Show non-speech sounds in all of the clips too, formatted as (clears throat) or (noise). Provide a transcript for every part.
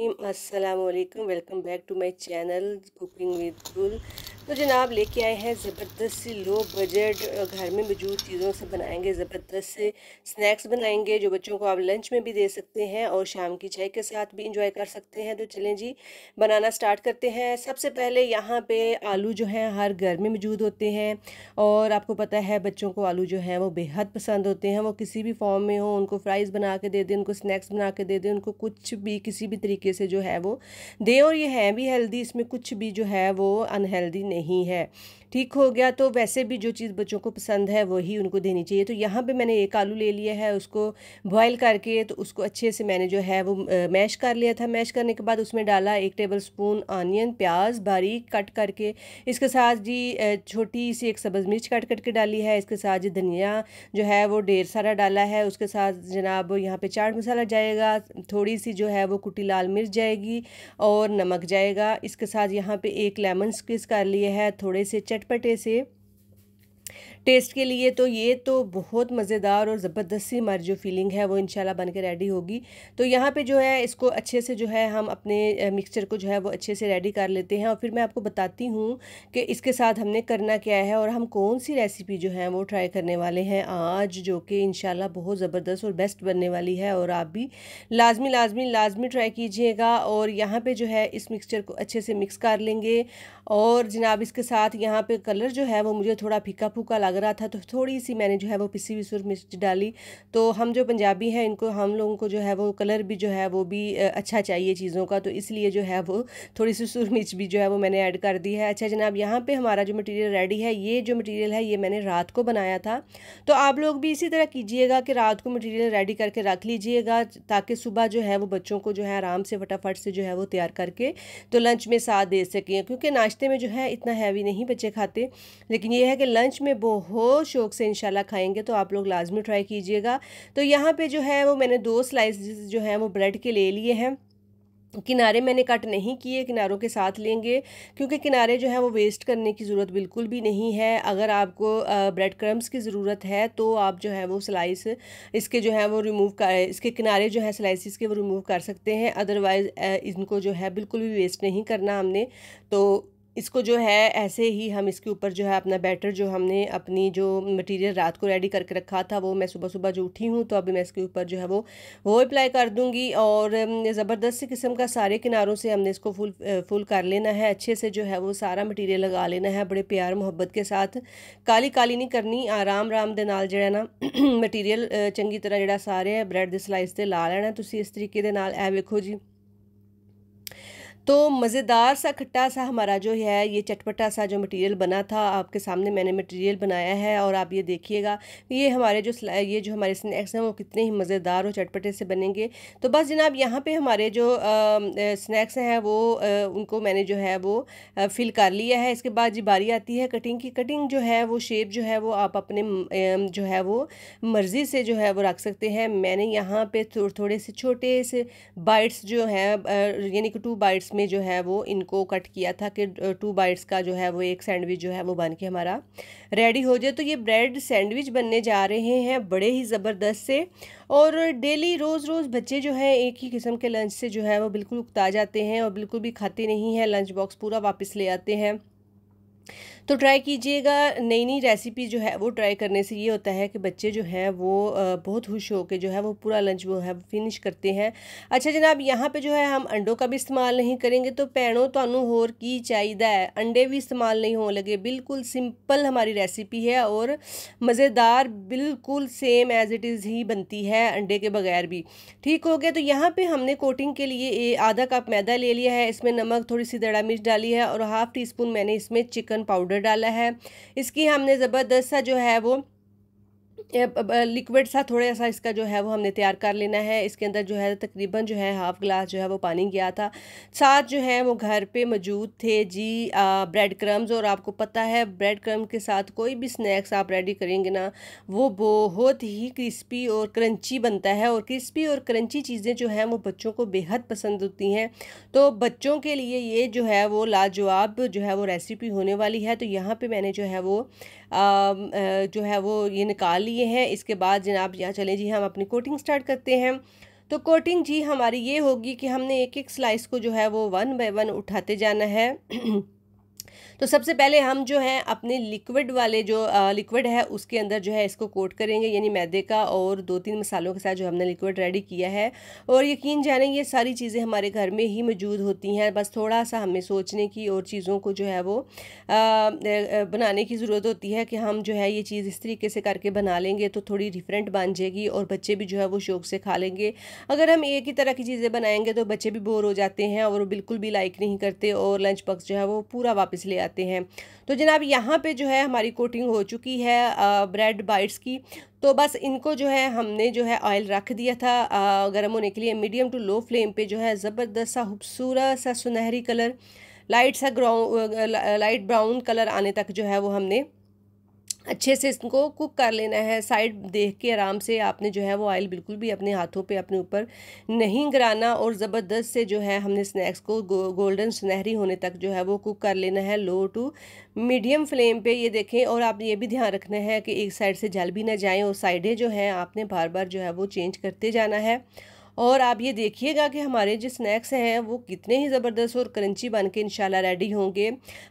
अस्सलाम वालेकुम welcome back to my channel cooking with Gul तो जनाब लेके आए हैं ज़बरदस्त से लो बजट घर में मौजूद चीज़ों से बनाएंगे ज़बरदस्त से स्नैक्स बनाएंगे जो बच्चों को आप लंच में भी दे सकते हैं और शाम की चाय के साथ भी इंजॉय कर सकते हैं तो चलें जी बनाना स्टार्ट करते हैं सबसे पहले यहाँ पे आलू जो हैं हर घर में मौजूद होते हैं और आपको पता है बच्चों को आलू जो हैं वो बेहद पसंद होते हैं वो किसी भी फॉर्म में हो उनको फ्राइज़ बना के दे दें उनको स्नैक्स बना के दे दें उनको कुछ भी किसी भी तरीके तरीके से जो है वो दें और ये हैं भी हेल्दी इसमें कुछ भी जो है वो अनहेल्दी नहीं है ठीक हो गया तो वैसे भी जो चीज़ बच्चों को पसंद है वही उनको देनी चाहिए तो यहाँ पे मैंने एक आलू ले लिया है उसको बॉयल करके तो उसको अच्छे से मैंने जो है वो मैश कर लिया था मैश करने के बाद उसमें डाला एक टेबल स्पून ऑनियन प्याज बारीक कट करके इसके साथ जी छोटी सी एक सब्ज़ मिर्च कट कट के डाली है इसके साथ जी धनिया जो है वो ढेर सारा डाला है उसके साथ जनाब यहाँ पर चाट मसाला जाएगा थोड़ी सी जो है वो कुटी लाल मिर्च जाएगी और नमक जाएगा इसके साथ यहाँ पर एक लेमन स्क्वीज़ कर लिए है थोड़े से चटपटे से टेस्ट के लिए तो ये तो बहुत मज़ेदार और ज़बरदस्त सी हमारी जो फीलिंग है वो इनशाला बन के रेडी होगी तो यहाँ पे जो है इसको अच्छे से जो है हम अपने मिक्सचर को जो है वो अच्छे से रेडी कर लेते हैं और फिर मैं आपको बताती हूँ कि इसके साथ हमने करना क्या है और हम कौन सी रेसिपी जो है वो ट्राई करने वाले हैं आज जो कि इन बहुत ज़बरदस्त और बेस्ट बनने वाली है और आप भी लाजमी लाजमी लाजमी ट्राई कीजिएगा और यहाँ पर जो है इस मिक्सचर को अच्छे से मिक्स कर लेंगे और जनाब इसके साथ यहाँ पर कलर जो है वो मुझे थोड़ा फीका फूका लग रहा था तो थोड़ी सी मैंने जो है वो पिसी हुई सुर मिर्च डाली तो हम जो पंजाबी हैं इनको हम लोगों को जो है वो कलर भी जो है वो भी अच्छा चाहिए चीज़ों का तो इसलिए जो है वो थोड़ी सी सुर मिर्च भी जो है वो मैंने ऐड कर दी है अच्छा जनाब यहाँ पर हमारा जो मटीरियल रेडी है ये जो मटीरियल है ये मैंने रात को बनाया था तो आप लोग भी इसी तरह कीजिएगा कि रात को मटीरियल रेडी करके रख लीजिएगा ताकि सुबह जो है वो बच्चों को जो है आराम से फटाफट से जो है वो तैयार करके तो लंच में साथ दे सकें क्योंकि नाश्ते में जो है इतना हैवी नहीं बच्चे खाते लेकिन ये है कि लंच में बहुत बहुत शौक से इंशाल्लाह खाएंगे तो आप लोग लाजमी ट्राई कीजिएगा तो यहाँ पे जो है वो मैंने दो स्लाइस जो हैं वो ब्रेड के ले लिए हैं किनारे मैंने कट नहीं किए किनारों के साथ लेंगे क्योंकि किनारे जो है वो वेस्ट करने की ज़रूरत बिल्कुल भी नहीं है अगर आपको ब्रेड क्रम्स की ज़रूरत है तो आप जो है वो स्लाइस इसके जो है वो रिमूव कर इसके किनारे जो है स्लाइसिस के वो रिमूव कर सकते हैं अदरवाइज़ इनको जो है बिल्कुल भी वेस्ट नहीं करना हमने तो इसको जो है ऐसे ही हम इसके ऊपर जो है अपना बैटर जो हमने अपनी जो मटेरियल रात को रेडी करके रखा था वो मैं सुबह सुबह जो उठी हूँ तो अभी मैं इसके ऊपर जो है वो वो अप्लाई कर दूँगी और ज़बरदस्त किस्म का सारे किनारों से हमने इसको फुल फुल कर लेना है अच्छे से जो है वो सारा मटीरियल लगा लेना है बड़े प्यार मोहब्बत के साथ काली काली नहीं करनी आराम आराम के नाल जो है ना मटीरियल (clears throat) चंकी तरह जरा सारे ब्रैड के ਤੇ से ला लेना इस तरीके जी तो मज़ेदार सा खट्टा सा हमारा जो है ये चटपटा सा जो मटेरियल बना था आपके सामने मैंने मटेरियल बनाया है और आप ये देखिएगा ये हमारे जो ये जो हमारे स्नैक्स हैं वो कितने ही मज़ेदार और चटपटे से बनेंगे तो बस जनाब यहाँ पे हमारे जो स्नैक्स हैं वो आ, उनको मैंने जो है वो फिल कर लिया है इसके बाद जी बारी आती है कटिंग की कटिंग जो है वो शेप जो है वो आप अपने जो है वो मर्ज़ी से जो है वो रख सकते हैं मैंने यहाँ पर थोड़े से छोटे से बाइट्स जो हैं यानी कि टू बाइट्स इसमें जो है वो इनको कट किया था कि टू बाइट्स का जो है वो एक सैंडविच जो है वो बन के हमारा रेडी हो जाए तो ये ब्रेड सैंडविच बनने जा रहे हैं बड़े ही ज़बरदस्त से और डेली रोज़ रोज़ बच्चे जो हैं एक ही किस्म के लंच से जो है वो बिल्कुल उकता जाते हैं और बिल्कुल भी खाते नहीं हैं लंच बॉक्स पूरा वापस ले आते हैं तो ट्राई कीजिएगा नई नई रेसिपी जो है वो ट्राई करने से ये होता है कि बच्चे जो हैं वो बहुत खुश हो के जो है वो पूरा लंच वो है फिनिश करते हैं अच्छा जनाब यहाँ पर जो है हम अंडों का भी इस्तेमाल नहीं करेंगे तो भैनों तू होर की चाहिए अंडे भी इस्तेमाल नहीं होने लगे बिल्कुल सिंपल हमारी रेसिपी है और मज़ेदार बिल्कुल सेम एज़ इट इज़ ही बनती है अंडे के बगैर भी ठीक हो गया तो यहाँ पे हमने कोटिंग के लिए आधा कप मैदा ले लिया है इसमें नमक थोड़ी सी दड़ा मिर्च डाली है और हाफ़ टी स्पून मैंने इसमें चिकन पाउडर पाउडर डाला है इसकी हमने ज़बरदस्त सा जो है वो लिक्विड सा थोड़ा सा इसका जो है वो हमने तैयार कर लेना है इसके अंदर जो है तकरीबन जो है हाफ़ ग्लास जो है वो पानी गया था साथ जो है वो घर पे मौजूद थे जी आ, ब्रेड क्रम्स और आपको पता है ब्रेड क्रम के साथ कोई भी स्नैक्स आप रेडी करेंगे ना वो बहुत ही क्रिस्पी और क्रंची बनता है और क्रिस्पी और क्रंची चीज़ें जो हैं वो बच्चों को बेहद पसंद होती हैं तो बच्चों के लिए ये जो है वो लाजवाब जो है वो रेसिपी होने वाली है तो यहाँ पर मैंने जो है वो जो है वो ये निकाल लिए हैं इसके बाद जनाब यहाँ चलें जी हम अपनी कोटिंग स्टार्ट करते हैं तो कोटिंग जी हमारी ये होगी कि हमने एक एक स्लाइस को जो है वो वन बाय वन उठाते जाना है (clears throat) तो सबसे पहले हम जो है अपने लिक्विड वाले जो लिक्विड है उसके अंदर जो है इसको कोट करेंगे यानी मैदे का और दो तीन मसालों के साथ जो हमने लिक्विड रेडी किया है और यकीन जाने ये सारी चीज़ें हमारे घर में ही मौजूद होती हैं बस थोड़ा सा हमें सोचने की और चीज़ों को जो है वो बनाने की ज़रूरत होती है कि हम जो है ये चीज़ इस तरीके से करके बना लेंगे तो थोड़ी डिफरेंट बन जाएगी और बच्चे भी जो है वो शौक से खा लेंगे अगर हम एक ही तरह की चीज़ें बनाएंगे तो बच्चे भी बोर हो जाते हैं और बिल्कुल भी लाइक नहीं करते और लंच बॉक्स जो है वो पूरा वापस ले जाते हैं तो जनाब यहाँ पे जो है हमारी कोटिंग हो चुकी है ब्रेड बाइट्स की तो बस इनको जो है हमने जो है ऑयल रख दिया था गर्म होने के लिए मीडियम टू लो फ्लेम पे जो है ज़बरदस्त सा खूबसूरत सा सुनहरी कलर लाइट सा ग्राउ लाइट ब्राउन कलर आने तक जो है वो हमने अच्छे से इसको कुक कर लेना है साइड देख के आराम से आपने जो है वो ऑयल बिल्कुल भी अपने हाथों पे अपने ऊपर नहीं गिराना और ज़बरदस्त से जो है हमने स्नैक्स को गो, गोल्डन सुनहरी होने तक जो है वो कुक कर लेना है लो टू मीडियम फ्लेम पे ये देखें और आप ये भी ध्यान रखना है कि एक साइड से जल भी ना जाएँ और साइडें जो हैं आपने बार बार जो है वो चेंज करते जाना है और आप ये देखिएगा कि हमारे जो स्नैक्स हैं वो कितने ही ज़बरदस्त और क्रंची बन के इनशाला रेडी होंगे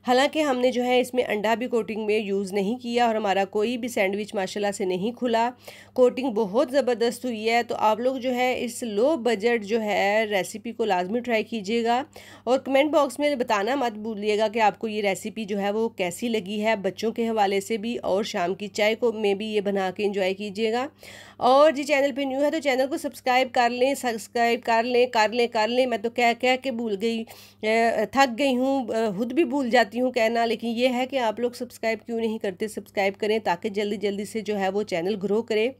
हालांकि हमने जो है इसमें अंडा भी कोटिंग में यूज़ नहीं किया और हमारा कोई भी सैंडविच माशाला से नहीं खुला कोटिंग बहुत ज़बरदस्त हुई है तो आप लोग जो है इस लो बजट जो है रेसिपी को लाजमी ट्राई कीजिएगा और कमेंट बॉक्स में बताना मत भूलिएगा कि आपको ये रेसिपी जो है वो कैसी लगी है बच्चों के हवाले से भी और शाम की चाय को में भी ये बना के इंजॉय कीजिएगा और जी चैनल पे न्यू है तो चैनल को सब्सक्राइब कर लें सब्सक्राइब कर लें कर लें कर लें मैं तो कह कह के भूल गई थक गई हूँ खुद भी भूल जाती हूँ कहना लेकिन ये है कि आप लोग सब्सक्राइब क्यों नहीं करते सब्सक्राइब करें ताकि जल्दी जल्दी से जो है वो चैनल ग्रो करें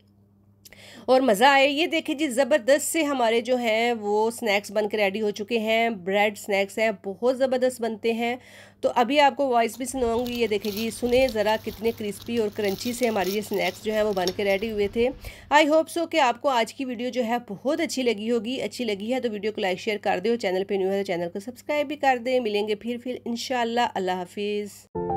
और मज़ा आए ये देखिए जी ज़बरदस्त से हमारे जो हैं वो स्नैक्स बन कर रेडी हो चुके हैं ब्रेड स्नैक्स हैं बहुत ज़बरदस्त बनते हैं तो अभी आपको वॉइस भी सुनाऊंगी ये देखिए जी सुने ज़रा कितने क्रिस्पी और क्रंची से हमारे ये स्नैक्स जो है वो बन कर रेडी हुए थे आई होप सो कि आपको आज की वीडियो जो है बहुत अच्छी लगी होगी अच्छी लगी है तो वीडियो को लाइक शेयर कर दें और चैनल पर न्यू है तो चैनल को सब्सक्राइब भी कर दें मिलेंगे फिर फिर इन शाला हाफिज़